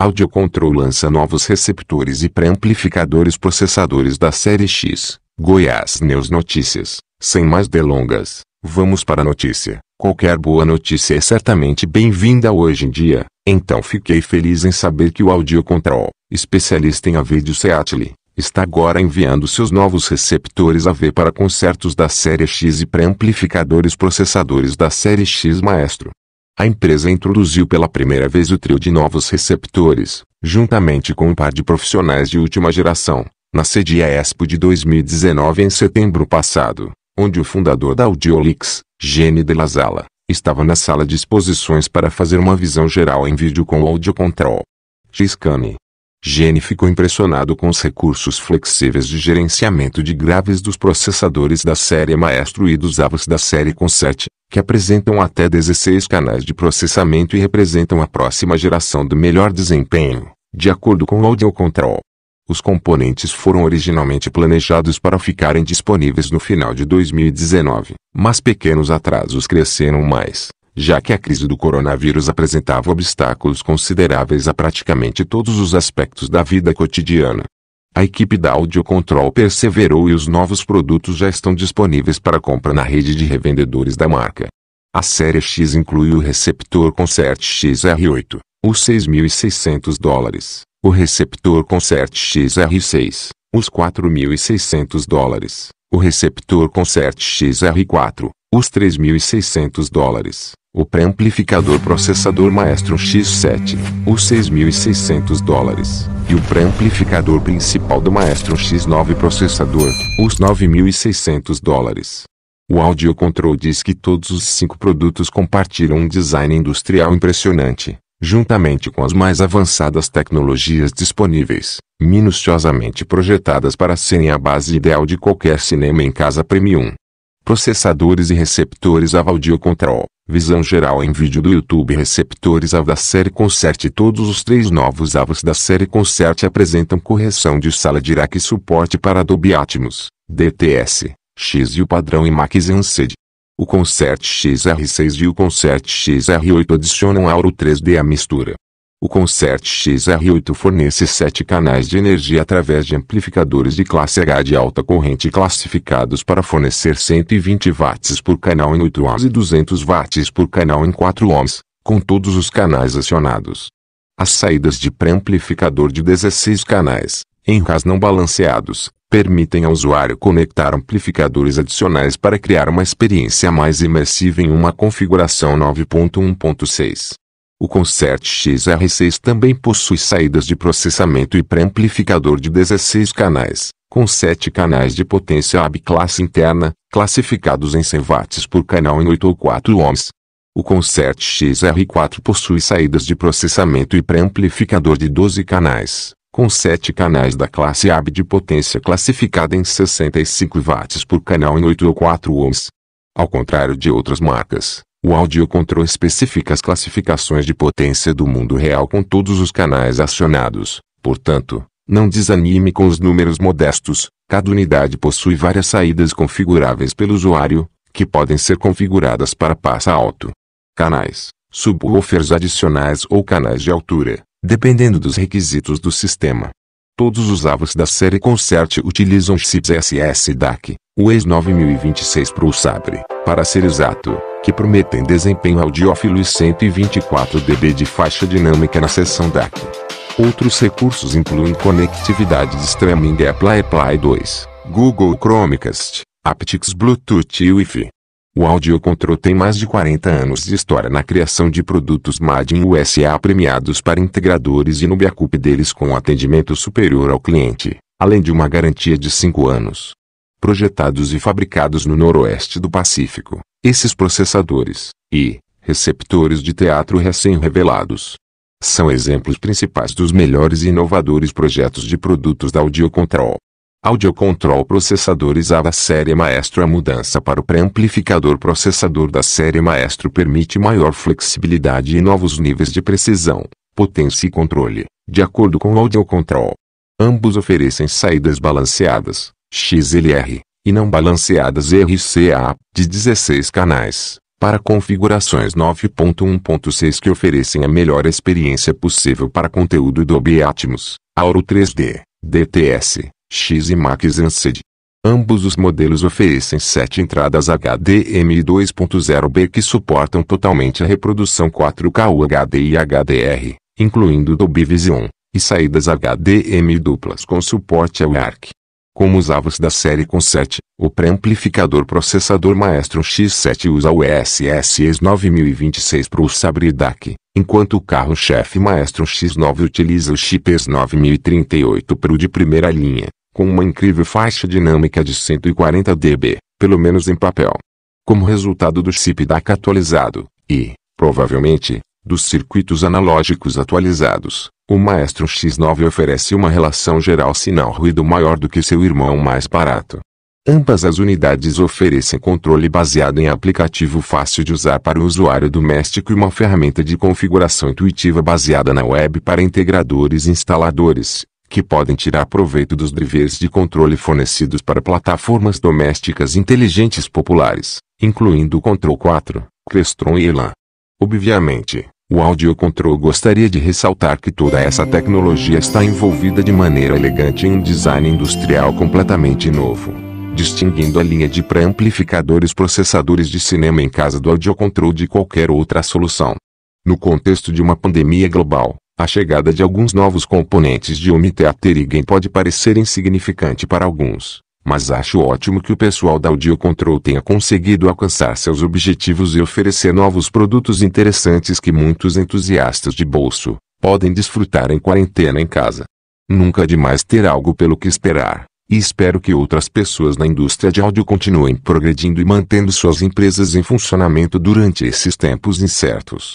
AudioControl lança novos receptores e pré-amplificadores processadores da série X. Goiás News Notícias. Sem mais delongas, vamos para a notícia. Qualquer boa notícia é certamente bem-vinda hoje em dia, então fiquei feliz em saber que o AudioControl, especialista em AV de Seattle, está agora enviando seus novos receptores AV para concertos da série X e pré-amplificadores processadores da série X Maestro. A empresa introduziu pela primeira vez o trio de novos receptores, juntamente com um par de profissionais de última geração, na sede Expo de 2019 em setembro passado, onde o fundador da Audiolix, Gene de la Sala, estava na sala de exposições para fazer uma visão geral em vídeo com o Audio Control. X-Cane, Gene ficou impressionado com os recursos flexíveis de gerenciamento de graves dos processadores da série Maestro e dos Avos da série Concert, que apresentam até 16 canais de processamento e representam a próxima geração do melhor desempenho, de acordo com o Audio Control. Os componentes foram originalmente planejados para ficarem disponíveis no final de 2019, mas pequenos atrasos cresceram mais, já que a crise do coronavírus apresentava obstáculos consideráveis a praticamente todos os aspectos da vida cotidiana. A equipe da Audio Control perseverou e os novos produtos já estão disponíveis para compra na rede de revendedores da marca. A série X inclui o receptor Concert XR8, os 6.600 dólares, o receptor Concert XR6, os 4.600 dólares, o receptor Concert XR4, os 3.600 dólares, o pré-amplificador processador Maestro X7, os 6.600 dólares, e o pré-amplificador principal do Maestro X9 processador, os 9.600 dólares. O Audio Control diz que todos os cinco produtos compartilham um design industrial impressionante, juntamente com as mais avançadas tecnologias disponíveis, minuciosamente projetadas para serem a base ideal de qualquer cinema em casa premium. Processadores e receptores Av Audio Control Visão geral em vídeo do YouTube Receptores AV da série Concert Todos os três novos AVs da série Concert apresentam correção de sala Dirac e suporte para Adobe Atmos, DTS, X e o padrão IMAX ANSED. O Concert XR6 e o Concert XR8 adicionam Auro 3D à mistura. O Concert XR8 fornece sete canais de energia através de amplificadores de classe H de alta corrente classificados para fornecer 120 watts por canal em 8 ohms e 200 watts por canal em 4 ohms, com todos os canais acionados. As saídas de pré-amplificador de 16 canais, em RAS não balanceados, permitem ao usuário conectar amplificadores adicionais para criar uma experiência mais imersiva em uma configuração 9.1.6. O Concert XR6 também possui saídas de processamento e pré-amplificador de 16 canais, com 7 canais de potência AB classe interna, classificados em 100 watts por canal em 8 ou 4 ohms. O Concert XR4 possui saídas de processamento e pré-amplificador de 12 canais, com 7 canais da classe AB de potência classificada em 65 watts por canal em 8 ou 4 ohms. Ao contrário de outras marcas, o audiocontrol especifica as classificações de potência do mundo real com todos os canais acionados. Portanto, não desanime com os números modestos. Cada unidade possui várias saídas configuráveis pelo usuário, que podem ser configuradas para passa alto, canais, subwoofers adicionais ou canais de altura, dependendo dos requisitos do sistema. Todos os avos da série Concert utilizam chips SS DAC, o ex-9026 Pro Sabre, para ser exato que prometem desempenho audiófilo e 124 dB de faixa dinâmica na seção DAC. Outros recursos incluem conectividade de streaming Apple Play 2, Google Chromecast, aptX Bluetooth e Wi-Fi. O Audiocontrol tem mais de 40 anos de história na criação de produtos Made in USA premiados para integradores e no backup deles com atendimento superior ao cliente, além de uma garantia de 5 anos projetados e fabricados no noroeste do Pacífico. Esses processadores e receptores de teatro recém-revelados são exemplos principais dos melhores e inovadores projetos de produtos da AudioControl. AudioControl Processadores AVA Série Maestro A mudança para o pré-amplificador processador da série Maestro permite maior flexibilidade e novos níveis de precisão, potência e controle, de acordo com o Ambos oferecem saídas balanceadas, XLR, e não balanceadas RCA, de 16 canais, para configurações 9.1.6 que oferecem a melhor experiência possível para conteúdo Dolby Atmos, Auro 3D, DTS, X e Max Ansed. Ambos os modelos oferecem sete entradas HDMI 2.0B que suportam totalmente a reprodução 4K UHD e HDR, incluindo Dolby Vision, e saídas HDMI duplas com suporte ao ARC como usava os da série com 7, o pré-amplificador processador Maestro X7 usa o ESSX 9026 para o Sabre DAC, enquanto o carro-chefe Maestro X9 utiliza o chip ES 9038 Pro de primeira linha, com uma incrível faixa dinâmica de 140 dB, pelo menos em papel. Como resultado do chip DAC atualizado, e, provavelmente, dos circuitos analógicos atualizados, o Maestro X9 oferece uma relação geral sinal-ruído maior do que seu irmão mais barato. Ambas as unidades oferecem controle baseado em aplicativo fácil de usar para o usuário doméstico e uma ferramenta de configuração intuitiva baseada na web para integradores e instaladores, que podem tirar proveito dos deveres de controle fornecidos para plataformas domésticas inteligentes populares, incluindo o Control 4, Crestron e Elan. Obviamente, o Audio Control gostaria de ressaltar que toda essa tecnologia está envolvida de maneira elegante em um design industrial completamente novo, distinguindo a linha de pré-amplificadores processadores de cinema em casa do Audio Control de qualquer outra solução. No contexto de uma pandemia global, a chegada de alguns novos componentes de home theater e game pode parecer insignificante para alguns, mas acho ótimo que o pessoal da Audio Control tenha conseguido alcançar seus objetivos e oferecer novos produtos interessantes que muitos entusiastas de bolso podem desfrutar em quarentena em casa. Nunca é demais ter algo pelo que esperar, e espero que outras pessoas na indústria de áudio continuem progredindo e mantendo suas empresas em funcionamento durante esses tempos incertos.